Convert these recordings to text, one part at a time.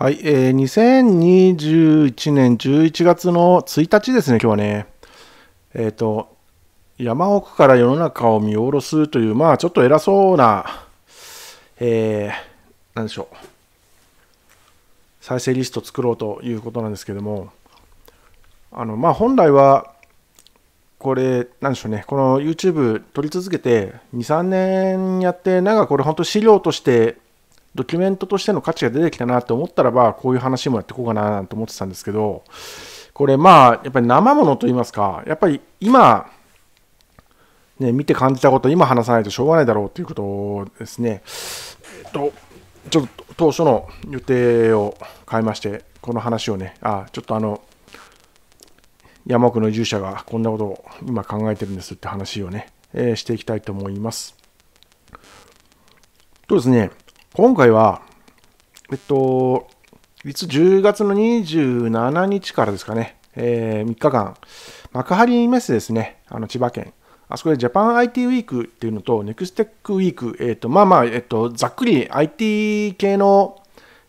はい、えー、2021年11月の1日ですね、今日はね。えっ、ー、と、山奥から世の中を見下ろすという、まあ、ちょっと偉そうな、えー、なんでしょう。再生リスト作ろうということなんですけども、あの、まあ、本来は、これ、なんでしょうね、この YouTube 撮り続けて、2、3年やって、なんかこれ、本当資料としてドキュメントとしての価値が出てきたなと思ったらば、こういう話もやっていこうかななんて思ってたんですけど、これまあ、やっぱり生ものと言いますか、やっぱり今、ね、見て感じたこと、今話さないとしょうがないだろうということですね。えっと、ちょっと当初の予定を変えまして、この話をね、あ、ちょっとあの、山奥の移住者がこんなことを今考えてるんですって話をね、えー、していきたいと思います。とですね、今回は、えっと、いつ10月の27日からですかね、えー、3日間、幕張メッセですね、あの千葉県。あそこでジャパン IT ウィークっていうのと、ネクステックウィーク、えっ、ー、と、まあまあ、えっ、と、ざっくり IT 系の、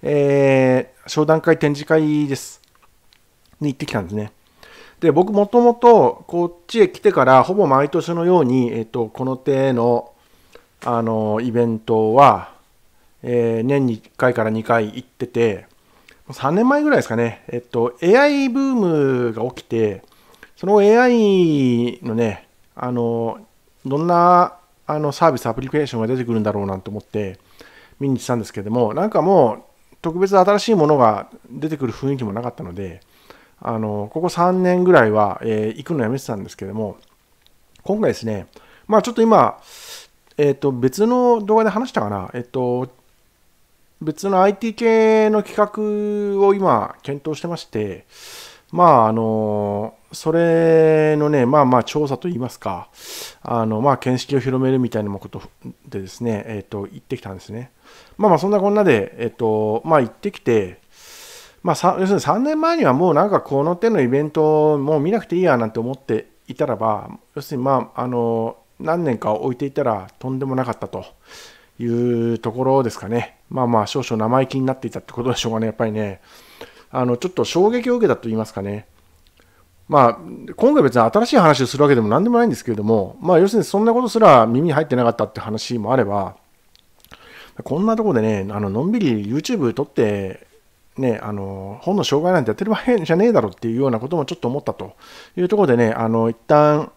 えー、商談会展示会です。に行ってきたんですね。で、僕もともとこっちへ来てから、ほぼ毎年のように、えっ、ー、と、この手の、あの、イベントは、えー、年に1回から2回行ってて、3年前ぐらいですかね、えっと、AI ブームが起きて、その AI のね、あの、どんなあのサービス、アプリケーションが出てくるんだろうなんて思って、見に行ってたんですけども、なんかもう、特別新しいものが出てくる雰囲気もなかったので、あの、ここ3年ぐらいは、えー、行くのやめてたんですけども、今回ですね、まあちょっと今、えっ、ー、と、別の動画で話したかな、えっ、ー、と、別の IT 系の企画を今検討してまして、まああの、それのね、まあまあ調査といいますか、あの、まあ見識を広めるみたいなことでですね、えっ、と、行ってきたんですね。まあまあそんなこんなで、えっ、と、まあ行ってきて、まあ要するに3年前にはもうなんかこの手のイベントもう見なくていいやなんて思っていたらば、要するにまあ、あの、何年か置いていたらとんでもなかったというところですかね。まあまあ少々生意気になっていたってことでしょうかね、やっぱりね。あの、ちょっと衝撃を受けたと言いますかね。まあ、今回別に新しい話をするわけでも何でもないんですけれども、まあ要するにそんなことすら耳に入ってなかったって話もあれば、こんなとこでね、あの、のんびり YouTube 撮って、ね、あの、本の紹介なんてやってる場合じゃねえだろっていうようなこともちょっと思ったというところでね、あの、一旦、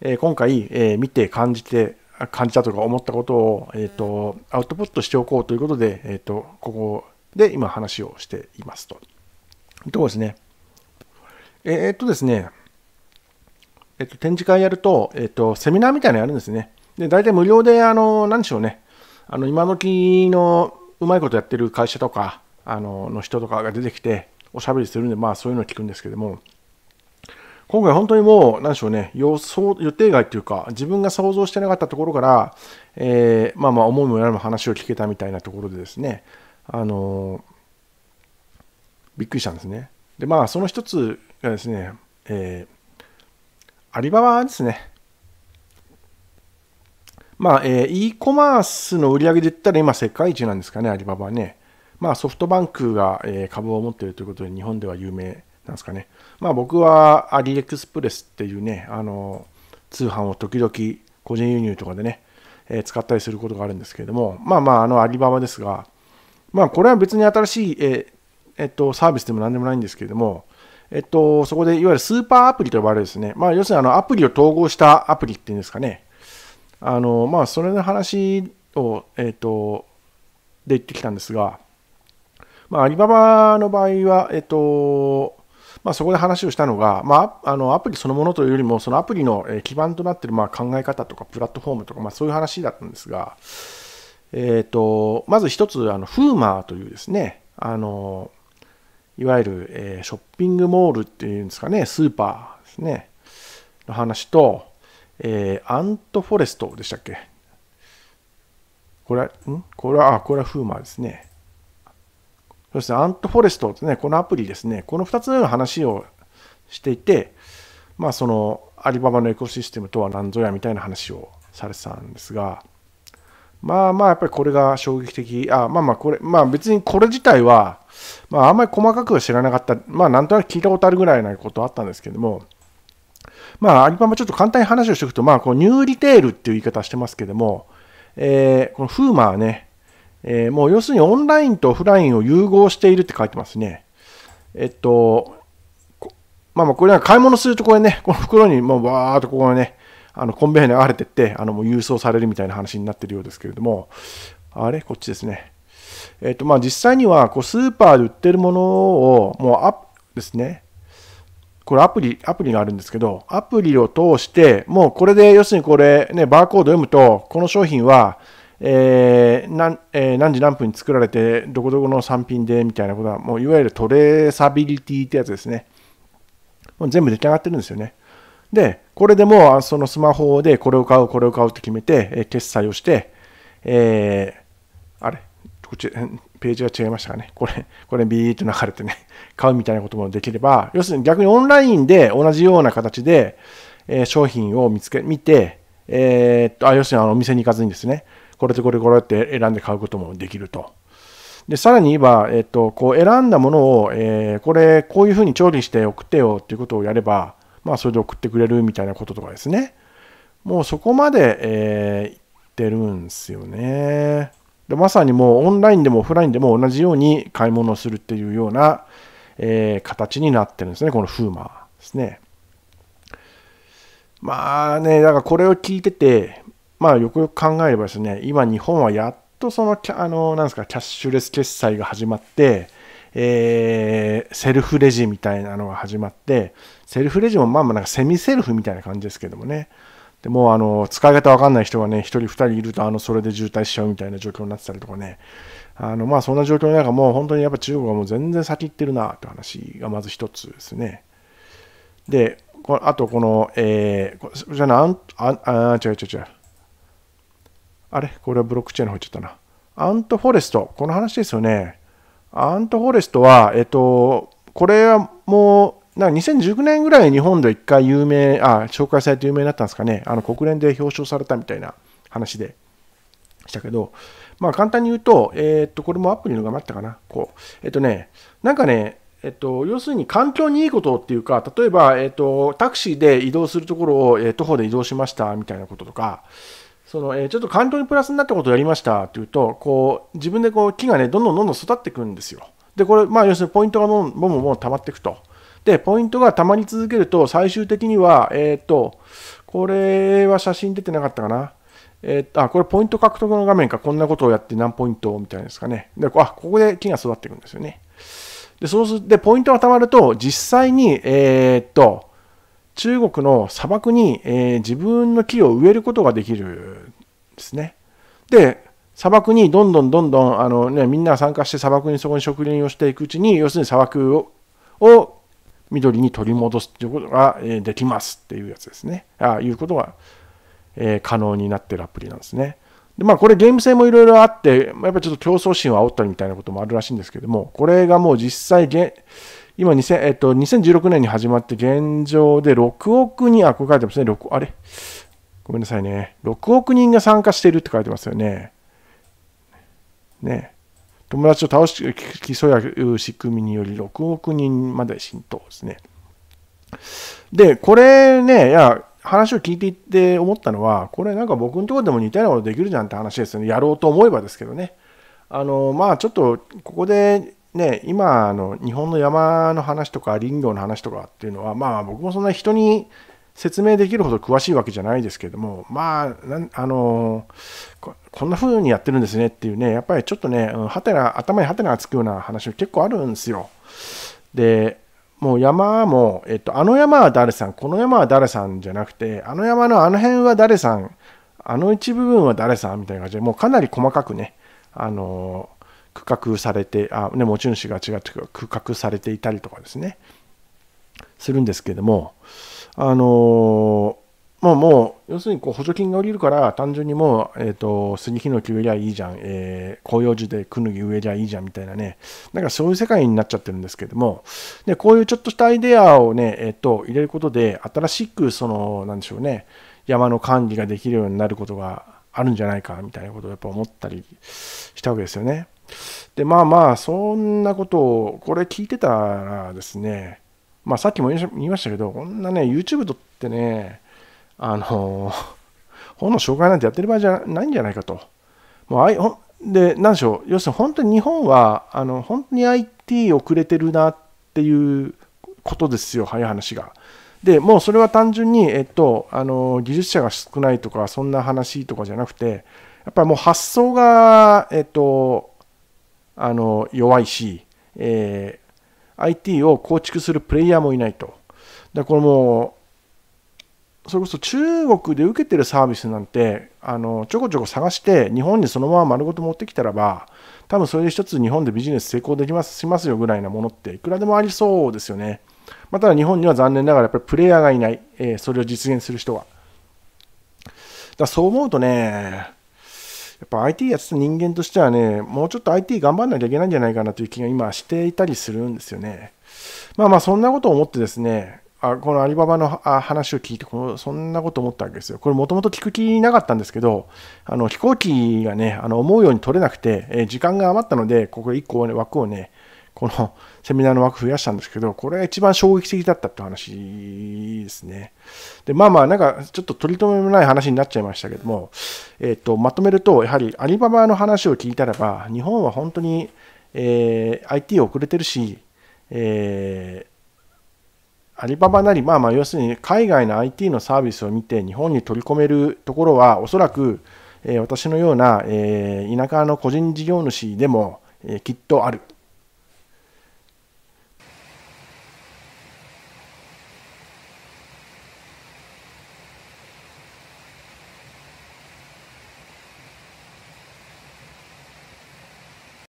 えー、今回、えー、見て感じて、感じたとか思ったことを、えーと、アウトプットしておこうということで、えーと、ここで今話をしていますと。とこですね。えー、っとですね、えっと、展示会やると、えっと、セミナーみたいなのやるんですね。で、大体無料で、あの、何でしょうね、あの、今時のうまいことやってる会社とか、あの、の人とかが出てきて、おしゃべりするんで、まあ、そういうのを聞くんですけども、今回本当にもう、なんでしょうね、予想、予定外というか、自分が想像してなかったところから、えー、まあまあ思いもやらぬ話を聞けたみたいなところでですね、あのびっくりしたんですね。で、まあその一つがですね、えー、アリババですね。まあ、えー、e コマースの売り上げで言ったら今世界一なんですかね、アリババはね。まあソフトバンクが、えー、株を持っているということで日本では有名なんですかね。まあ僕はアリエクスプレスっていうね、あの、通販を時々個人輸入とかでね、えー、使ったりすることがあるんですけれども、まあまあ、あの、アリババですが、まあこれは別に新しい、えー、えっと、サービスでも何でもないんですけれども、えっと、そこでいわゆるスーパーアプリと呼ばれるですね、まあ要するにあのアプリを統合したアプリっていうんですかね、あの、まあそれの話を、えっと、で言ってきたんですが、まあ、アリババの場合は、えっと、まあ、そこで話をしたのが、まあ、あのアプリそのものというよりも、そのアプリの基盤となっているまあ考え方とか、プラットフォームとか、まあ、そういう話だったんですが、えーと、まず一つ、あのフーマーというですね、あのいわゆる、えー、ショッピングモールっていうんですかね、スーパーですね、の話と、えー、アントフォレストでしたっけこれは、んこれは、あ、これはフーマーですね。そうですね、アントフォレストってね、このアプリですね、この2つの話をしていて、まあ、そのアリババのエコシステムとは何ぞやみたいな話をされてたんですが、まあまあ、やっぱりこれが衝撃的、あまあまあ、これ、まあ別にこれ自体は、まああんまり細かくは知らなかった、まあなんとなく聞いたことあるぐらいなことあったんですけども、まあ、アリババちょっと簡単に話をしておくと、まあ、このニューリテールっていう言い方してますけども、えー、このフーマーね、えー、もう要するにオンラインとオフラインを融合しているって書いてますね。えっと、まあまあこれは買い物するとこれね、この袋にもうわーっとここがね、あのコンビーに流れてって、あのもう郵送されるみたいな話になってるようですけれども、あれこっちですね。えっとまあ実際にはこうスーパーで売ってるものをもうアップですね、これアプリ、アプリがあるんですけど、アプリを通して、もうこれで要するにこれね、バーコード読むと、この商品はえー何えー、何時何分に作られて、どこどこの産品でみたいなことは、もういわゆるトレーサビリティってやつですね。もう全部出来上がってるんですよね。で、これでもうそのスマホでこれを買う、これを買うって決めて、え決済をして、えー、あれこっち、ページが違いましたかね。これ、これビーっと流れてね、買うみたいなこともできれば、要するに逆にオンラインで同じような形で、え商品を見つけ、見て、えー、っとあ要するにあのお店に行かずにですね、これでこれこれって選んで買うこともできると。でさらに言えば、えっと、こう選んだものを、えー、これ、こういうふうに調理して送ってよっていうことをやれば、まあ、それで送ってくれるみたいなこととかですね。もうそこまで、えー、ってるんすよね。でまさにもうオンラインでもオフラインでも同じように買い物をするっていうような、えー、形になってるんですね、このフーマーですね。まあね、だからこれを聞いてて、まあ、よくよく考えればですね、今日本はやっとそのキャ、あの、なんですか、キャッシュレス決済が始まって、えー、セルフレジみたいなのが始まって、セルフレジもまあまあなんかセミセルフみたいな感じですけどもね。でもあの、使い方わかんない人がね、1人2人いると、あの、それで渋滞しちゃうみたいな状況になってたりとかね。あの、まあそんな状況の中、もう本当にやっぱ中国はもう全然先行ってるなって話がまず一つですね。で、あとこの、えー、じゃあ、あ、あ、違う違う違う。あれこれはブロックチェーンの方行っちゃったな。アントフォレスト。この話ですよね。アントフォレストは、えっと、これはもう、なんか2019年ぐらい日本で一回有名、あ、紹介されて有名になったんですかね。あの、国連で表彰されたみたいな話でしたけど、まあ簡単に言うと、えっと、これもアプリのが張ったかな。こう。えっとね、なんかね、えっと、要するに環境にいいことっていうか、例えば、えっと、タクシーで移動するところを、え徒歩で移動しましたみたいなこととか、その、えー、ちょっと環境にプラスになったことをやりましたっていうと、こう、自分でこう木がね、どんどんどんどん育っていくんですよ。で、これ、まあ、要するにポイントがもんもんもん溜まっていくと。で、ポイントが溜まり続けると、最終的には、えっ、ー、と、これは写真出てなかったかな。えー、っと、あ、これポイント獲得の画面か、こんなことをやって何ポイントみたいなですかね。で、あ、ここで木が育っていくんですよね。で、そうするで、ポイントが溜まると、実際に、えー、っと、中国の砂漠に、えー、自分の木を植えることができるんですね。で、砂漠にどんどんどんどんあの、ね、みんなが参加して砂漠にそこに植林をしていくうちに要するに砂漠をを緑に取り戻すということが、えできますっていうやつですね。ああいうことが、えー、可能になってるアプリなんですね。でまあ、これゲーム性もいろいろあって、やっぱりちょっと競争心を煽ったりみたいなこともあるらしいんですけども、これがもう実際ゲ、今2000、えっと、2016年に始まって現状で6億人、あ、これ書いてますね、6あれごめんなさいね。6億人が参加しているって書いてますよね。ね。友達を倒し、競い合う仕組みにより6億人まで浸透ですね。で、これね、いや、話を聞いていって思ったのは、これなんか僕のところでも似たようなことできるじゃんって話ですよね。やろうと思えばですけどね。あの、まあちょっと、ここでね、今あの日本の山の話とか林業の話とかっていうのはまあ僕もそんな人に説明できるほど詳しいわけじゃないですけどもまあなんあのここんな風にやってるんですねっていうねやっぱりちょっとねはてな頭にはてながつくような話も結構あるんですよ。でもう山も、えっと、あの山は誰さんこの山は誰さんじゃなくてあの山のあの辺は誰さんあの一部分は誰さんみたいな感じでもうかなり細かくねあのー区画されてあ、ね、持ち主が違って区画されていたりとかですねするんですけどもあのまあもう要するにこう補助金が下りるから単純にもう、えー、と杉ヒノキ植えりゃいいじゃん、えー、広葉樹でクヌギ植えりゃいいじゃんみたいなねなんかそういう世界になっちゃってるんですけどもでこういうちょっとしたアイデアをね、えー、と入れることで新しくそのなんでしょうね山の管理ができるようになることがあるんじゃないかみたいなことをやっぱ思ったりしたわけですよね。で、まあまあ、そんなことを、これ聞いてたらですね、まあさっきも言いましたけど、こんなね、YouTube とってね、あの、本の紹介なんてやってる場合じゃないんじゃないかと。もうあいほで、なんでしょう、要するに本当に日本は、あの本当に IT 遅れてるなっていうことですよ、早い話が。でもうそれは単純に、えっと、あの技術者が少ないとかそんな話とかじゃなくてやっぱりもう発想が、えっと、あの弱いし、えー、IT を構築するプレイヤーもいないと。だこれもそれこそ中国で受けてるサービスなんてあのちょこちょこ探して日本にそのまま丸ごと持ってきたらば多分それで一つ日本でビジネス成功できますしますよぐらいなものっていくらでもありそうですよね。まあ、ただ日本には残念ながらやっぱりプレイヤーがいない、えー、それを実現する人は。だそう思うとねやっぱ IT やってた人間としてはね、もうちょっと IT 頑張んなきゃいけないんじゃないかなという気が今していたりするんですよね。まあまあ、そんなことを思ってですね、あこのアリババの話を聞いてこの、そんなこと思ったわけですよ。これもともと聞く気なかったんですけど、あの飛行機がね、あの思うように取れなくて、え時間が余ったので、ここ1個、ね、枠をね、このセミナーの枠増やしたんですけど、これが一番衝撃的だったって話ですね。で、まあまあ、なんかちょっと取り留めもない話になっちゃいましたけども、えっ、ー、と、まとめると、やはりアリババの話を聞いたらば、日本は本当に、えー、IT 遅れてるし、えー、アリババなり、まあまあ、要するに海外の IT のサービスを見て日本に取り込めるところは、おそらく、えー、私のような、えー、田舎の個人事業主でも、えー、きっとある